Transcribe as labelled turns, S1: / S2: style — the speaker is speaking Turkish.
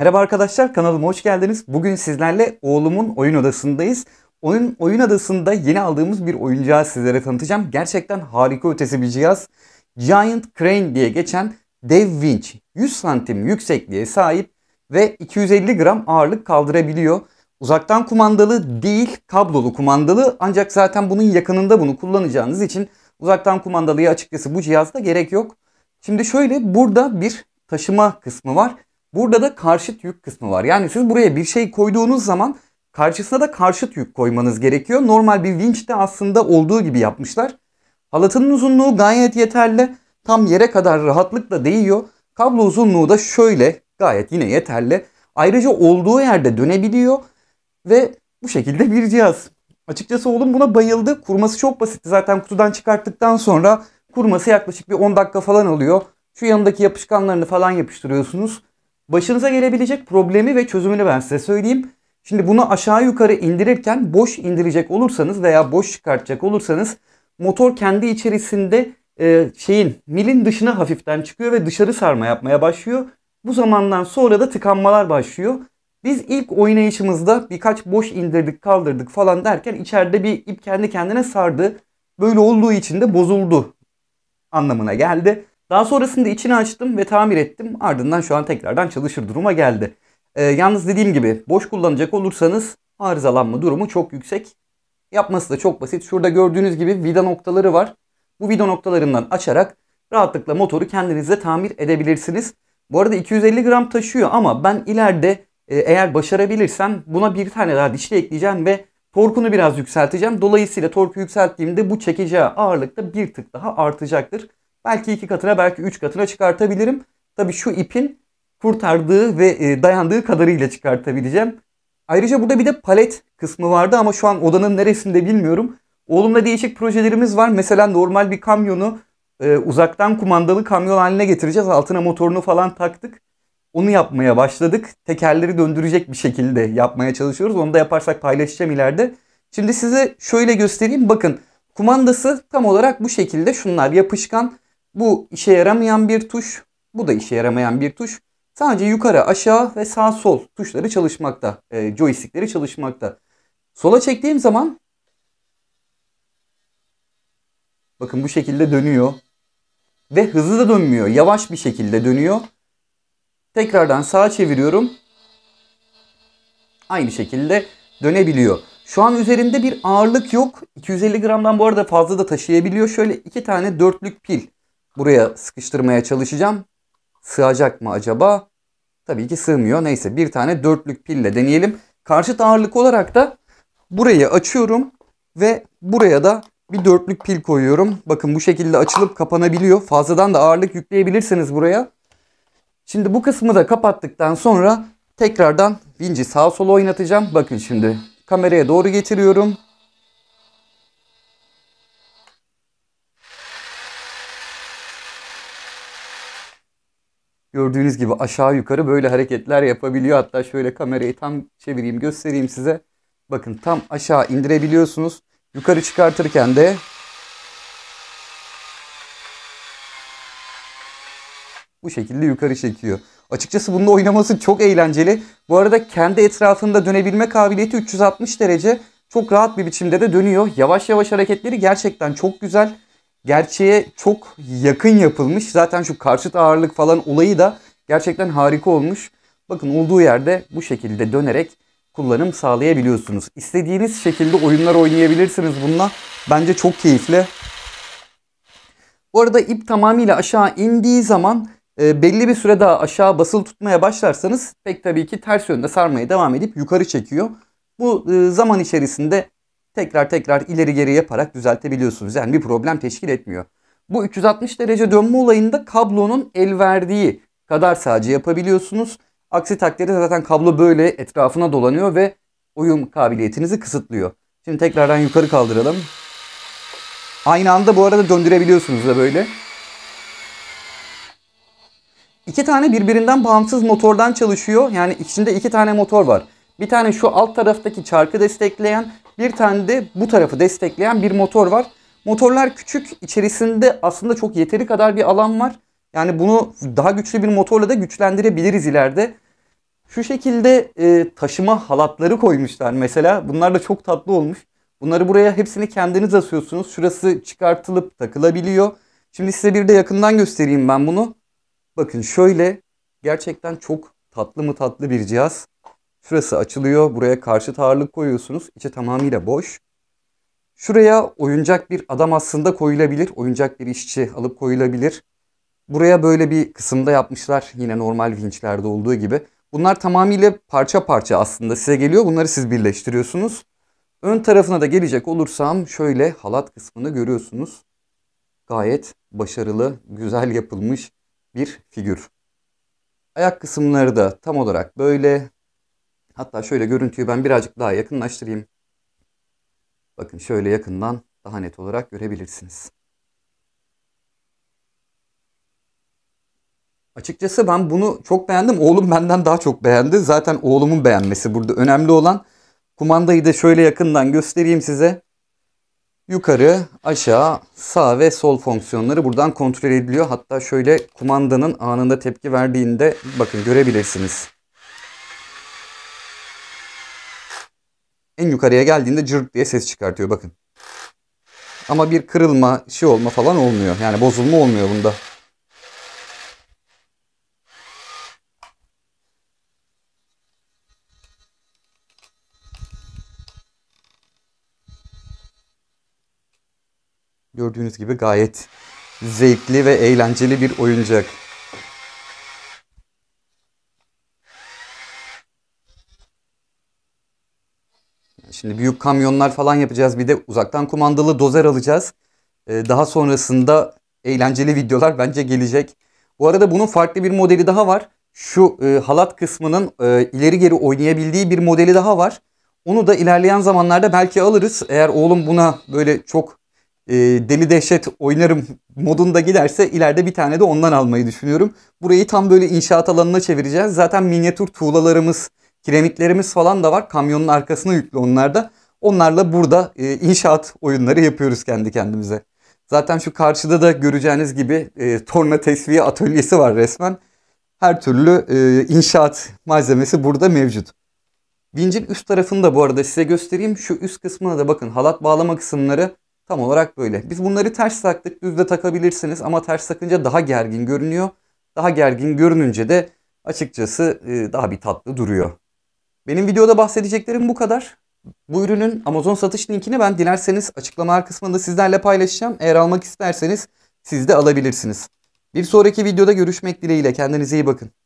S1: Merhaba arkadaşlar kanalıma hoş geldiniz. Bugün sizlerle oğlumun oyun odasındayız. Oyun, oyun odasında yeni aldığımız bir oyuncağı sizlere tanıtacağım. Gerçekten harika ötesi bir cihaz. Giant Crane diye geçen dev winch. 100 santim yüksekliğe sahip ve 250 gram ağırlık kaldırabiliyor. Uzaktan kumandalı değil kablolu kumandalı ancak zaten bunun yakınında bunu kullanacağınız için uzaktan kumandalıya açıkçası bu cihazda gerek yok. Şimdi şöyle burada bir taşıma kısmı var. Burada da karşıt yük kısmı var. Yani siz buraya bir şey koyduğunuz zaman karşısına da karşıt yük koymanız gerekiyor. Normal bir vinçte aslında olduğu gibi yapmışlar. Halatının uzunluğu gayet yeterli. Tam yere kadar rahatlıkla değiyor. Kablo uzunluğu da şöyle gayet yine yeterli. Ayrıca olduğu yerde dönebiliyor ve bu şekilde bir cihaz. Açıkçası oğlum buna bayıldı. Kurması çok basit. Zaten kutudan çıkarttıktan sonra kurması yaklaşık bir 10 dakika falan alıyor. Şu yanındaki yapışkanlarını falan yapıştırıyorsunuz. Başınıza gelebilecek problemi ve çözümünü ben size söyleyeyim. Şimdi bunu aşağı yukarı indirirken boş indirecek olursanız veya boş çıkartacak olursanız motor kendi içerisinde e, şeyin milin dışına hafiften çıkıyor ve dışarı sarma yapmaya başlıyor. Bu zamandan sonra da tıkanmalar başlıyor. Biz ilk oynayışımızda birkaç boş indirdik kaldırdık falan derken içeride bir ip kendi kendine sardı. Böyle olduğu için de bozuldu anlamına geldi. Daha sonrasında içini açtım ve tamir ettim. Ardından şu an tekrardan çalışır duruma geldi. Ee, yalnız dediğim gibi boş kullanacak olursanız arızalanma durumu çok yüksek. Yapması da çok basit. Şurada gördüğünüz gibi vida noktaları var. Bu vida noktalarından açarak rahatlıkla motoru kendinizde tamir edebilirsiniz. Bu arada 250 gram taşıyor ama ben ileride e, eğer başarabilirsem buna bir tane daha dişli ekleyeceğim ve torkunu biraz yükselteceğim. Dolayısıyla torku yükselttiğimde bu çekeceği ağırlıkta bir tık daha artacaktır. Belki iki katına belki üç katına çıkartabilirim. Tabii şu ipin kurtardığı ve e, dayandığı kadarıyla çıkartabileceğim. Ayrıca burada bir de palet kısmı vardı ama şu an odanın neresinde bilmiyorum. Oğlumla değişik projelerimiz var. Mesela normal bir kamyonu e, uzaktan kumandalı kamyon haline getireceğiz. Altına motorunu falan taktık. Onu yapmaya başladık. Tekerleri döndürecek bir şekilde yapmaya çalışıyoruz. Onu da yaparsak paylaşacağım ileride. Şimdi size şöyle göstereyim. Bakın kumandası tam olarak bu şekilde. Şunlar yapışkan. Bu işe yaramayan bir tuş. Bu da işe yaramayan bir tuş. Sadece yukarı, aşağı ve sağ sol tuşları çalışmakta. E, joystickleri çalışmakta. Sola çektiğim zaman bakın bu şekilde dönüyor. Ve hızlı da dönmüyor. Yavaş bir şekilde dönüyor. Tekrardan sağa çeviriyorum. Aynı şekilde dönebiliyor. Şu an üzerinde bir ağırlık yok. 250 gramdan bu arada fazla da taşıyabiliyor. Şöyle iki tane dörtlük pil Buraya sıkıştırmaya çalışacağım. Sığacak mı acaba? Tabii ki sığmıyor. Neyse bir tane dörtlük pille deneyelim. Karşıt ağırlık olarak da burayı açıyorum ve buraya da bir dörtlük pil koyuyorum. Bakın bu şekilde açılıp kapanabiliyor. Fazladan da ağırlık yükleyebilirsiniz buraya. Şimdi bu kısmı da kapattıktan sonra tekrardan vinci sağ sola oynatacağım. Bakın şimdi kameraya doğru getiriyorum. Gördüğünüz gibi aşağı yukarı böyle hareketler yapabiliyor. Hatta şöyle kamerayı tam çevireyim göstereyim size. Bakın tam aşağı indirebiliyorsunuz. Yukarı çıkartırken de bu şekilde yukarı çekiyor. Açıkçası bununla oynaması çok eğlenceli. Bu arada kendi etrafında dönebilme kabiliyeti 360 derece. Çok rahat bir biçimde de dönüyor. Yavaş yavaş hareketleri gerçekten çok güzel gerçeğe çok yakın yapılmış. Zaten şu karşıt ağırlık falan olayı da gerçekten harika olmuş. Bakın olduğu yerde bu şekilde dönerek kullanım sağlayabiliyorsunuz. İstediğiniz şekilde oyunlar oynayabilirsiniz bununla. Bence çok keyifli. Bu arada ip tamamıyla aşağı indiği zaman e, belli bir süre daha aşağı basılı tutmaya başlarsanız pek tabii ki ters yönde sarmaya devam edip yukarı çekiyor. Bu e, zaman içerisinde tekrar tekrar ileri geri yaparak düzeltebiliyorsunuz. Yani bir problem teşkil etmiyor. Bu 360 derece dönme olayında kablonun el verdiği kadar sadece yapabiliyorsunuz. Aksi takdirde zaten kablo böyle etrafına dolanıyor ve uyum kabiliyetinizi kısıtlıyor. Şimdi tekrardan yukarı kaldıralım. Aynı anda bu arada döndürebiliyorsunuz da böyle. İki tane birbirinden bağımsız motordan çalışıyor. Yani içinde iki tane motor var. Bir tane şu alt taraftaki çarkı destekleyen, bir tane de bu tarafı destekleyen bir motor var. Motorlar küçük. içerisinde aslında çok yeteri kadar bir alan var. Yani bunu daha güçlü bir motorla da güçlendirebiliriz ileride. Şu şekilde e, taşıma halatları koymuşlar mesela. Bunlar da çok tatlı olmuş. Bunları buraya hepsini kendiniz asıyorsunuz. Şurası çıkartılıp takılabiliyor. Şimdi size bir de yakından göstereyim ben bunu. Bakın şöyle gerçekten çok tatlı mı tatlı bir cihaz. Şurası açılıyor. Buraya karşı ağırlık koyuyorsunuz. İçi tamamıyla boş. Şuraya oyuncak bir adam aslında koyulabilir. Oyuncak bir işçi alıp koyulabilir. Buraya böyle bir kısımda yapmışlar. Yine normal vinçlerde olduğu gibi. Bunlar tamamıyla parça parça aslında size geliyor. Bunları siz birleştiriyorsunuz. Ön tarafına da gelecek olursam şöyle halat kısmını görüyorsunuz. Gayet başarılı, güzel yapılmış bir figür. Ayak kısımları da tam olarak böyle. Hatta şöyle görüntüyü ben birazcık daha yakınlaştırayım. Bakın şöyle yakından daha net olarak görebilirsiniz. Açıkçası ben bunu çok beğendim. Oğlum benden daha çok beğendi. Zaten oğlumun beğenmesi burada önemli olan. Kumandayı da şöyle yakından göstereyim size. Yukarı, aşağı, sağ ve sol fonksiyonları buradan kontrol ediliyor. Hatta şöyle kumandanın anında tepki verdiğinde bakın görebilirsiniz. En yukarıya geldiğinde cırt diye ses çıkartıyor bakın. Ama bir kırılma, şey olma falan olmuyor. Yani bozulma olmuyor bunda. Gördüğünüz gibi gayet zevkli ve eğlenceli bir oyuncak. Şimdi büyük kamyonlar falan yapacağız. Bir de uzaktan kumandalı dozer alacağız. Ee, daha sonrasında eğlenceli videolar bence gelecek. Bu arada bunun farklı bir modeli daha var. Şu e, halat kısmının e, ileri geri oynayabildiği bir modeli daha var. Onu da ilerleyen zamanlarda belki alırız. Eğer oğlum buna böyle çok e, deli dehşet oynarım modunda giderse ileride bir tane de ondan almayı düşünüyorum. Burayı tam böyle inşaat alanına çevireceğiz. Zaten minyatür tuğlalarımız, Kiremitlerimiz falan da var. Kamyonun arkasına yüklü onlar da. Onlarla burada e, inşaat oyunları yapıyoruz kendi kendimize. Zaten şu karşıda da göreceğiniz gibi e, torna tesviye atölyesi var resmen. Her türlü e, inşaat malzemesi burada mevcut. Vincin üst tarafını da bu arada size göstereyim. Şu üst kısmına da bakın halat bağlama kısımları tam olarak böyle. Biz bunları ters taktık düz de takabilirsiniz ama ters takınca daha gergin görünüyor. Daha gergin görününce de açıkçası e, daha bir tatlı duruyor. Benim videoda bahsedeceklerim bu kadar. Bu ürünün Amazon satış linkini ben dilerseniz açıklama kısmında sizlerle paylaşacağım. Eğer almak isterseniz siz de alabilirsiniz. Bir sonraki videoda görüşmek dileğiyle. Kendinize iyi bakın.